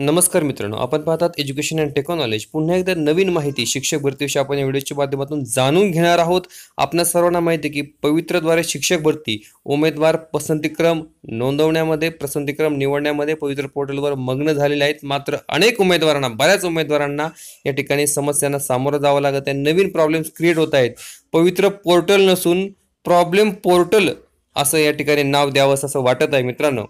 नमस्कार मित्रांनो आपण पाहतात एज्युकेशन अँड टेक्नॉलॉज पुन्हा एकदा नवीन माहिती शिक्षक भरतीविषयी आपण या व्हिडिओच्या माध्यमातून जाणून घेणार आहोत आपल्या सर्वांना माहिती आहे की पवित्रद्वारे शिक्षक भरती उमेदवार पसंतीक्रम नोंदवण्यामध्ये पसंतीक्रम निवडण्यामध्ये पवित्र पोर्टलवर मग्न झालेले आहेत मात्र अनेक उमेदवारांना बऱ्याच उमेदवारांना या ठिकाणी समस्यांना सामोरं जावं लागत आहे नवीन प्रॉब्लेम्स क्रिएट होत आहेत पवित्र पोर्टल नसून प्रॉब्लेम पोर्टल असं या ठिकाणी नाव द्यावंसं असं वाटत आहे मित्रांनो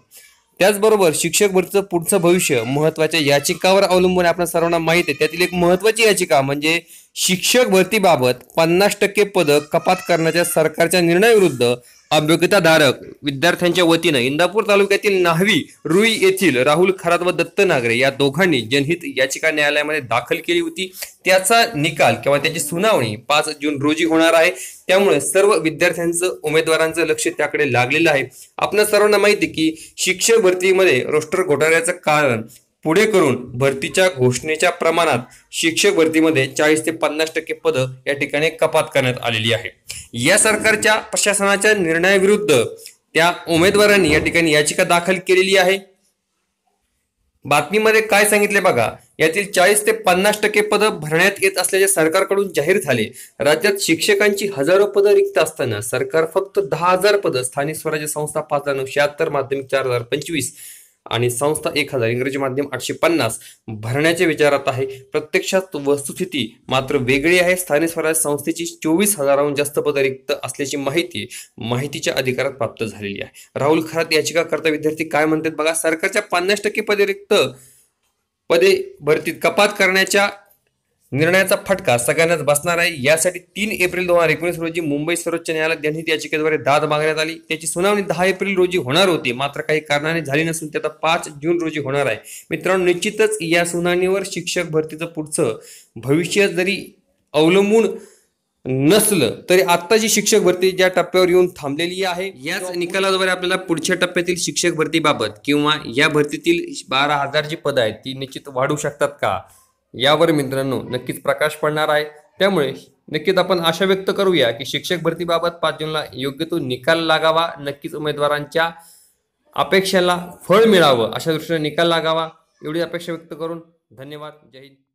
त्याचबरोबर शिक्षक भरतीचं पुढचं भविष्य महत्वाच्या याचिकावर अवलंबून आपल्या सर्वांना माहिती आहे त्यातील एक महत्वाची याचिका म्हणजे शिक्षक भरतीबाबत पन्नास टक्के पदं कपात करण्याच्या सरकारच्या निर्णयाविरुद्ध अभियोग्यताधारक विद्यार्थ्यांच्या वतीनं इंदापूर तालुक्यातील नाहवी रुई येथील राहुल खरात व दत्त नागरे या दोघांनी जनहित याचिका न्यायालयामध्ये दाखल केली होती त्याचा निकाल किंवा त्याची सुनावणी पाच जून रोजी होणार आहे त्यामुळे सर्व विद्यार्थ्यांचं उमेदवारांचं लक्ष त्याकडे लागलेलं आहे आपल्या सर्वांना माहिती की शिक्षक भरतीमध्ये रोस्टर घोटाळ्याचं कारण पुढे करून भरतीच्या घोषणेच्या प्रमाणात शिक्षक भरतीमध्ये चाळीस ते पन्नास टक्के पद या ठिकाणी कपात करण्यात आलेली आहे या सरकारच्या प्रशासनाच्या निर्णयाविरुद्ध त्या उमेदवारांनी या ठिकाणी याचिका दाखल केलेली आहे बातमीमध्ये काय सांगितले बघा यातील चाळीस ते पन्नास टक्के पद भरण्यात येत असल्याचे सरकारकडून जाहीर झाले राज्यात शिक्षकांची हजारो पद रिक्त असताना सरकार फक्त दहा हजार पद स्थानिक स्वराज्य संस्था पाच हजार नऊशे माध्यमिक चार हजार पंचवीस आणि संस्था एक हजार इंग्रजी माध्यम आठशे पन्नास भरण्याच्या विचारात आहे प्रत्यक्षात वस्तुस्थिती मात्र वेगळी आहे स्थानिक स्वराज्य संस्थेची चोवीस हजाराहून जास्त पद रिक्त असल्याची माहिती माहितीच्या अधिकारात प्राप्त झालेली आहे राहुल खरात याचिका करता विद्यार्थी काय म्हणतात बघा सरकारच्या पन्नास टक्के पदे रिक्त पदे भरतीत कपात करण्याच्या निर्णयाचा फटका सगळ्यांनाच बसणार आहे यासाठी तीन एप्रिल दोन हजार एकोणीस रोजी मुंबई सर्वोच्च न्यायालयात जनहित याचिकेद्वारे दाद मागण्यात आली त्याची सुनावणी दहा एप्रिल रोजी होणार होती मात्र काही कारणाने झाली नसून त्याचा पाच जून रोजी होणार आहे मित्रांनो निश्चितच या सुनावणीवर शिक्षक भरतीचं पुढचं भविष्य जरी अवलंबून नसलं तरी आत्ताची शिक्षक भरती ज्या टप्प्यावर येऊन थांबलेली आहे याच निकालाद्वारे आपल्याला पुढच्या टप्प्यातील शिक्षक भरतीबाबत किंवा या भरतीतील बारा हजार जी पद आहेत ती निश्चित वाढू शकतात का यावर मित्रांनो नक्कीच प्रकाश पडणार आहे त्यामुळे नक्कीच आपण आशा व्यक्त करूया की शिक्षक भरतीबाबत पाच जूनला योग्य तो निकाल लागावा नक्कीच उमेदवारांच्या अपेक्षेला फळ मिळावं अशा दृष्टीने निकाल लागावा एवढी अपेक्षा व्यक्त करून धन्यवाद जय हिंद